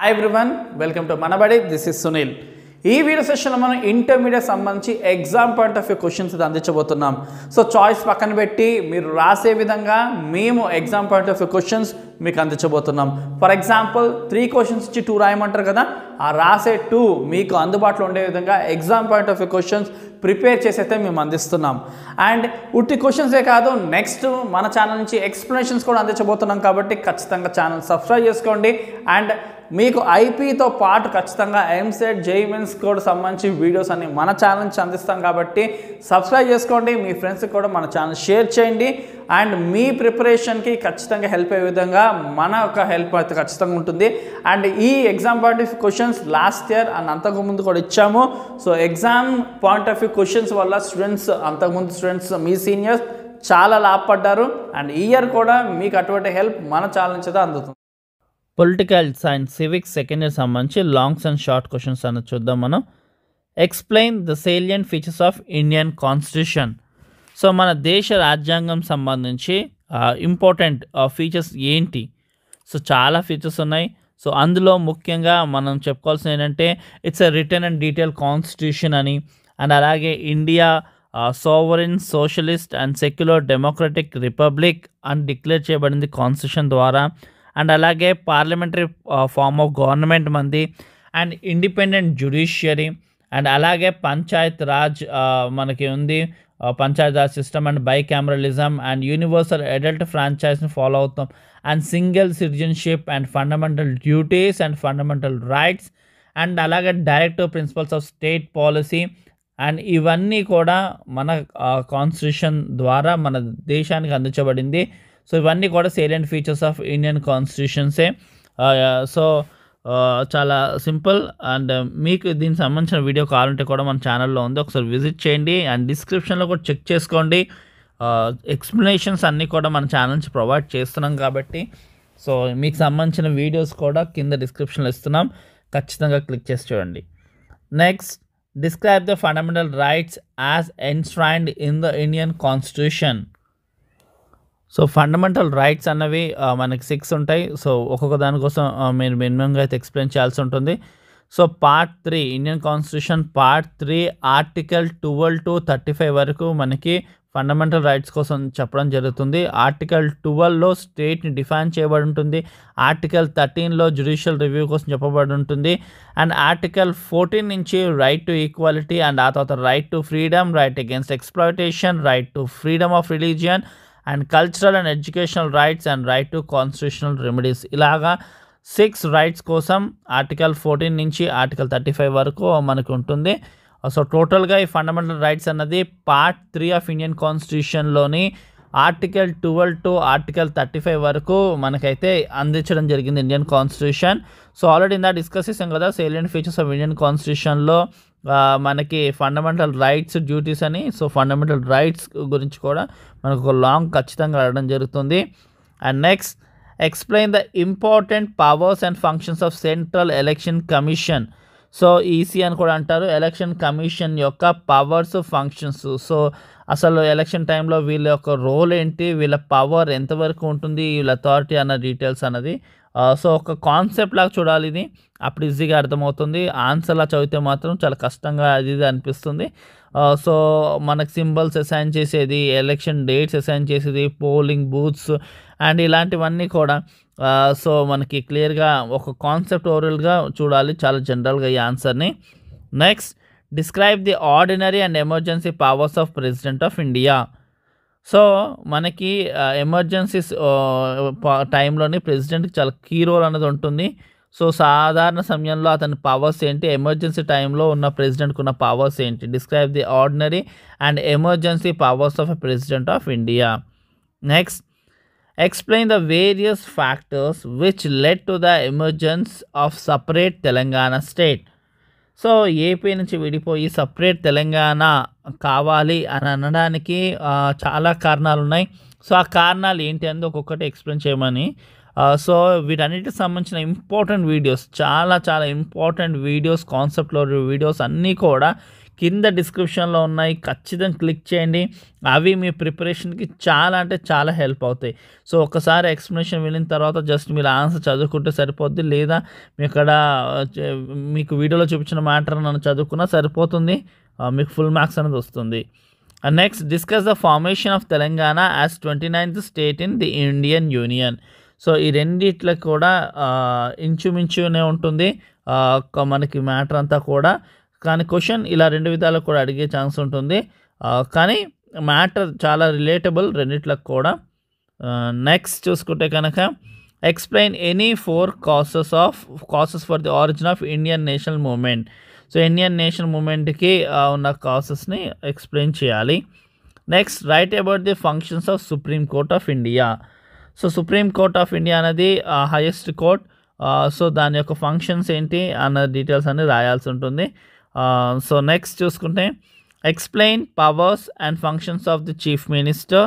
Hi everyone welcome to Manabadi this is Sunil ఈ video సెషన్లో మనం ఇంటర్మీడియట్ సంబంధించి exam point of view questions అందించబోతున్నాం సో చాయిస్ పక్కన పెట్టి మీరు రాసే విధంగా మేము exam point of view questions మీకు అందించబోతున్నాం ఫర్ ఎగ్జాంపుల్ త్రీ క్వశ్చన్స్ ఇచ్చి టూ రాయమంటారు కదా ఆ రాసే టూ మీకు అందుబాటులో ఉండే విధంగా exam point of view questions prepare అయితే మేము అందిస్తున్నాం అండ్ ఉట్టి క్వశ్చన్సే కాదు నెక్స్ట్ మన ఛానల్ నుంచి ఎక్స్ప్లెనేషన్స్ కూడా అందించబోతున్నాం కాబట్టి ఖచ్చితంగా ఛానల్ సబ్స్క్రైబ్ చేసుకోండి అండ్ మీకు ఐపీతో పాటు ఖచ్చితంగా ఎంసెట్ జేఈమెన్స్ కూడా సంబంధించి వీడియోస్ అన్ని మన ఛానల్ నుంచి అందిస్తాం కాబట్టి సబ్స్క్రైబ్ చేసుకోండి మీ ఫ్రెండ్స్కి కూడా మన ఛానల్ షేర్ చేయండి అండ్ మీ ప్రిపరేషన్కి ఖచ్చితంగా హెల్ప్ అయ్యే విధంగా మన యొక్క హెల్ప్ అయితే ఖచ్చితంగా ఉంటుంది అండ్ ఈ exam point of questions last year and అంతకుముందు కూడా ఇచ్చాము so exam point of view questions వల్ల స్టూడెంట్స్ అంతకుముందు స్టూడెంట్స్ మీ సీనియర్స్ చాలా లాభపడ్డారు అండ్ ఈ ఇయర్ కూడా మీకు అటువంటి హెల్ప్ మన ఛానల్ నుంచి అందుతుంది political science civics second year సంబంధించి లాంగ్స్ అండ్ షార్ట్ క్వశ్చన్స్ అన్నది చూద్దాం మనం explain the salient features of Indian constitution so మన దేశ రాజ్యాంగం సంబంధించి ఇంపార్టెంట్ ఫీచర్స్ ఏంటి సో చాలా ఫీచర్స్ ఉన్నాయి సో అందులో ముఖ్యంగా మనం చెప్పుకోవాల్సింది ఏంటంటే it's a written and detail constitution అని అండ్ అలాగే India sovereign socialist and secular democratic republic అని డిక్లేర్ చేయబడింది కాన్స్టిట్యూషన్ ద్వారా అండ్ అలాగే పార్లమెంటరీ ఫామ్ ఆఫ్ గవర్నమెంట్ మంది అండ్ ఇండిపెండెంట్ జ్యుడిషియరీ అండ్ అలాగే పంచాయత్ రాజ్ మనకి ఉంది panchayat raj system and bicameralism and universal adult ఫ్రాంచైజ్ని ఫాలో అవుతాం and single citizenship and fundamental duties and fundamental rights and అలాగే directive principles of state policy and ఇవన్నీ కూడా మన కాన్స్టిట్యూషన్ ద్వారా మన దేశానికి అందించబడింది సో ఇవన్నీ కూడా సేలియంట్ ఫీచర్స్ ఆఫ్ ఇండియన్ కాన్స్టిట్యూషన్సే సో చాలా సింపుల్ అండ్ uh, మీకు దీనికి సంబంధించిన వీడియో కావాలంటే కూడా మన ఛానల్లో ఉంది ఒకసారి విజిట్ చేయండి అండ్ డిస్క్రిప్షన్లో కూడా చెక్ చేసుకోండి ఎక్స్ప్లెనేషన్స్ uh, అన్నీ కూడా మన ఛానల్ నుంచి ప్రొవైడ్ చేస్తున్నాం కాబట్టి సో మీకు సంబంధించిన వీడియోస్ కూడా కింద డిస్క్రిప్షన్లో ఇస్తున్నాం ఖచ్చితంగా క్లిక్ చేసి చూడండి next describe the fundamental rights as enshrined in the Indian constitution so fundamental rights అన్నవి మనకి సిక్స్ ఉంటాయి సో ఒక్కొక్క దానికోసం మీరు మినిమంగా అయితే ఎక్స్ప్లెయిన్ చేయాల్సి ఉంటుంది so part three Indian constitution part three article twelve to thirty five వరకు మనకి ఫండమెంటల్ రైట్స్ కోసం చెప్పడం జరుగుతుంది ఆర్టికల్ ట్వెల్వ్లో స్టేట్ని డిఫైన్ చేయబడి ఉంటుంది ఆర్టికల్ థర్టీన్లో జ్యుడిషియల్ రివ్యూ కోసం చెప్పబడి ఉంటుంది అండ్ ఆర్టికల్ ఫోర్టీన్ నుంచి రైట్ టు ఈక్వాలిటీ అండ్ ఆ తర్వాత right to freedom right against exploitation right to freedom of religion and cultural and educational rights and right to constitutional remedies ఇలాగా six rights కోసం article fourteen నుంచి article thirty five వరకు మనకు ఉంటుంది so టోటల్గా ఈ ఫండమెంటల్ రైట్స్ అన్నది part three of Indian కాన్స్టిట్యూషన్లోని article twelve to article thirty five వరకు మనకైతే అందించడం జరిగింది ఇండియన్ కాన్స్టిట్యూషన్ సో ఆల్రెడీ ఇందా డిస్కస్ చేసాం కదా సేలియన్ ఫీచర్స్ ఆఫ్ ఇండియన్ కాన్స్టిట్యూషన్లో మనకి ఫండమెంటల్ రైట్స్ డ్యూటీస్ అని సో ఫండమెంటల్ రైట్స్ గురించి కూడా మనకు ఒక లాంగ్ ఖచ్చితంగా అడగడం జరుగుతుంది and next explain the important powers and functions of central election commission so EC అని కూడా అంటారు ఎలక్షన్ కమిషన్ యొక్క పవర్స్ ఫంక్షన్స్ సో అసలు ఎలక్షన్ టైంలో వీళ్ళ యొక్క రోల్ ఏంటి వీళ్ళ పవర్ ఎంతవరకు ఉంటుంది వీళ్ళ అథారిటీ అన్న డీటెయిల్స్ అన్నది సో ఒక కాన్సెప్ట్ లాగా చూడాలి ఇది అప్పుడు ఈజీగా అర్థమవుతుంది ఆన్సర్లా చదివితే మాత్రం చాలా కష్టంగా అది ఇది అనిపిస్తుంది సో మనకు సింబల్స్ అసైన్ చేసేది ఎలక్షన్ డేట్స్ అసైన్ చేసేది పోలింగ్ బూత్స్ అండ్ ఇలాంటివన్నీ కూడా సో మనకి క్లియర్గా ఒక కాన్సెప్ట్ ఓవరల్గా చూడాలి చాలా జనరల్గా ఈ ఆన్సర్ని next describe the ordinary and emergency powers of president of India so మనకి ఎమర్జెన్సీస్ టైంలోని ప్రెసిడెంట్కి చాలా కీ రోల్ అనేది ఉంటుంది సో సాధారణ సమయంలో అతని పవర్స్ ఏంటి ఎమర్జెన్సీ టైంలో ఉన్న ప్రెసిడెంట్కి ఉన్న పవర్స్ ఏంటి describe the ordinary and emergency powers of president of India next explain the various factors which led to the emergence of separate Telangana state so AP నుంచి విడిపోయి సపరేట్ తెలంగాణ కావాలి అని అనడానికి చాలా కారణాలు ఉన్నాయి సో ఆ కారణాలు ఏంటి అనేది ఒక్కొక్కటి ఎక్స్ప్లెయిన్ చేయమని సో వీటన్నిటికి సంబంధించిన ఇంపార్టెంట్ వీడియోస్ చాలా చాలా ఇంపార్టెంట్ వీడియోస్ కాన్సెప్ట్లో వీడియోస్ అన్నీ కూడా కింద డిస్క్రిప్షన్లో ఉన్నాయి ఖచ్చితంగా క్లిక్ చేయండి అవి మీ ప్రిపరేషన్కి చాలా అంటే చాలా హెల్ప్ అవుతాయి సో ఒకసారి ఎక్స్ప్లెనేషన్ వెళ్ళిన తర్వాత జస్ట్ మీరు ఆన్సర్ చదువుకుంటే సరిపోద్ది లేదా మీ ఇక్కడ మీకు వీడియోలో చూపించిన మ్యాటర్ నన్ను చదువుకున్నా సరిపోతుంది మీకు ఫుల్ మార్క్స్ అనేది వస్తుంది next discuss the formation of Telangana as twenty ninth state in the Indian union so ఈ రెండిట్లకి కూడా ఇంచుమించునే ఉంటుంది మనకి మ్యాటర్ అంతా కూడా కానీ క్వశ్చన్ ఇలా రెండు విధాలు కూడా అడిగే ఛాన్స్ ఉంటుంది కానీ మ్యాటర్ చాలా రిలేటబుల్ రెండిట్లకు కూడా నెక్స్ట్ చూసుకుంటే కనుక explain any four causes of causes for the origin of Indian national movement so Indian national మూమెంట్కి ఉన్న కాసెస్ని ఎక్స్ప్లెయిన్ చేయాలి next write about the functions of Supreme Court of India so Supreme Court of India అనేది highest court so దాని యొక్క ఫంక్షన్స్ ఏంటి అన్న డీటెయిల్స్ అన్నీ రాయాల్సి ఉంటుంది సో నెక్స్ట్ చూసుకుంటే explain powers and functions of the chief minister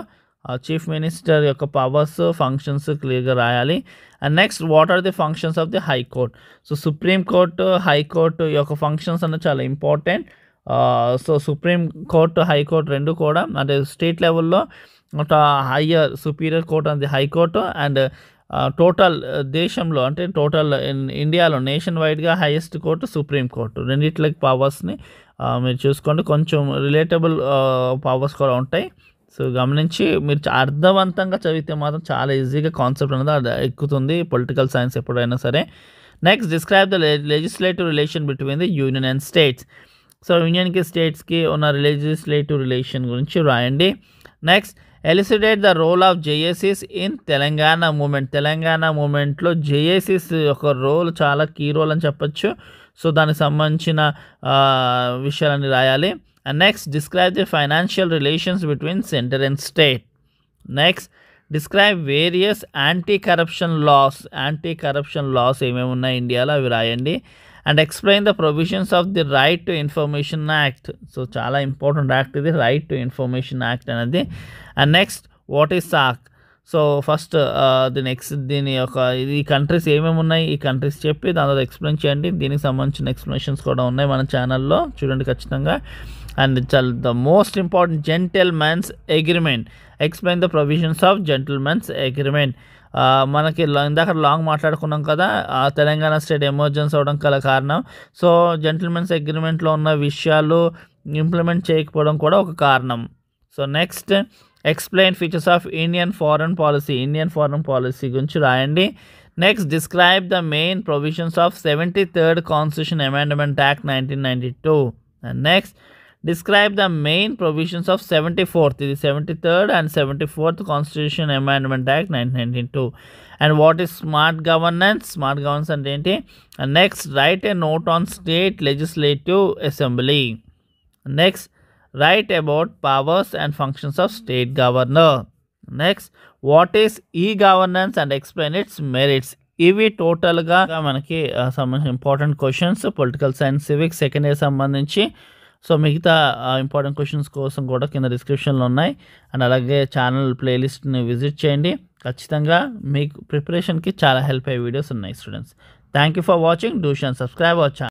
chief minister యొక్క పవర్స్ ఫంక్షన్స్ క్లియర్గా రాయాలి and next what are the functions of the high court so supreme court high court యొక్క ఫంక్షన్స్ అనేది చాలా important so supreme court high court రెండు కూడా అంటే state లెవెల్లో ఒక హయ్యర్ సుపీరియర్ కోర్ట్ అంది హైకోర్టు అండ్ టోటల్ దేశంలో అంటే టోటల్ ఇండియాలో నేషన్ వైడ్గా హైయెస్ట్ కోర్టు సుప్రీం కోర్టు రెండిట్లకి పవర్స్ని uh, మీరు చూసుకోండి కొంచెం రిలేటబుల్ పవర్స్ uh, కూడా ఉంటాయి సో గమనించి మీరు అర్థవంతంగా చదివితే మాత్రం చాలా ఈజీగా కాన్సెప్ట్ అనేది ఎక్కుతుంది పొలిటికల్ సైన్స్ ఎప్పుడైనా సరే next describe the legislative relation between the union and states so యూనియన్కి స్టేట్స్కి ఉన్న లెజిస్లేటివ్ రిలేషన్ గురించి రాయండి next elucidate the role of జేఏసీస్ ఇన్ తెలంగాణ మూమెంట్ తెలంగాణ మూమెంట్లో జేఏసీస్ యొక్క రోల్ చాలా కీ రోల్ అని చెప్పచ్చు సో దానికి సంబంధించిన విషయాలన్నీ రాయాలి and next describe the financial relations between centre and state next describe various anti corruption laws anti corruption laws ఏమేమి ఉన్నాయి ఇండియాలో అవి రాయండి and explain the provisions of the right to information act so చాలా ఇంపార్టెంట్ యాక్ట్ ఇది right to information act అనేది and next what is సాక్ so first the next దీని యొక్క ఈ కంట్రీస్ ఏమేమి ఉన్నాయి ఈ కంట్రీస్ చెప్పి దాని తర్వాత ఎక్స్ప్లెయిన్ చేయండి దీనికి సంబంధించిన ఎక్స్ప్లెనేషన్స్ కూడా ఉన్నాయి మన ఛానల్లో చూడండి ఖచ్చితంగా అండ్ చల్ the most important gentlemen's agreement explain the provisions of gentlemen's agreement మనకి ఇందాక లాంగ్ మాట్లాడుకున్నాం కదా తెలంగాణ స్టేట్ ఎమర్జెన్సీ అవడం గల కారణం సో జెంటిల్మెన్స్ అగ్రిమెంట్లో ఉన్న విషయాలు ఇంప్లిమెంట్ చేయకపోవడం కూడా ఒక కారణం so next explain features of Indian foreign policy Indian foreign policy గురించి రాయండి next describe the main provisions of seventy third constitution amendment act nineteen ninety two next Describe the main provisions of 74th, the 73rd and 74th Constitution Amendment Act 1992. And what is smart governance? Smart governance and identity. And next, write a note on state legislative assembly. Next, write about powers and functions of state governor. next what is e governance and explain its merits merits ఇవి టోటల్గా మనకి uh, some important questions political and civic second year సంబంధించి so మిగతా important questions కోసం కూడా కింద డిస్క్రిప్షన్లో ఉన్నాయి అండ్ అలాగే ఛానల్ ప్లేలిస్ట్ని విజిట్ చేయండి ఖచ్చితంగా మీకు ప్రిపరేషన్కి చాలా హెల్ప్ అయ్యే వీడియోస్ ఉన్నాయి students thank you for watching do షాన్ సబ్స్క్రైబ్ అవర్ ఛానల్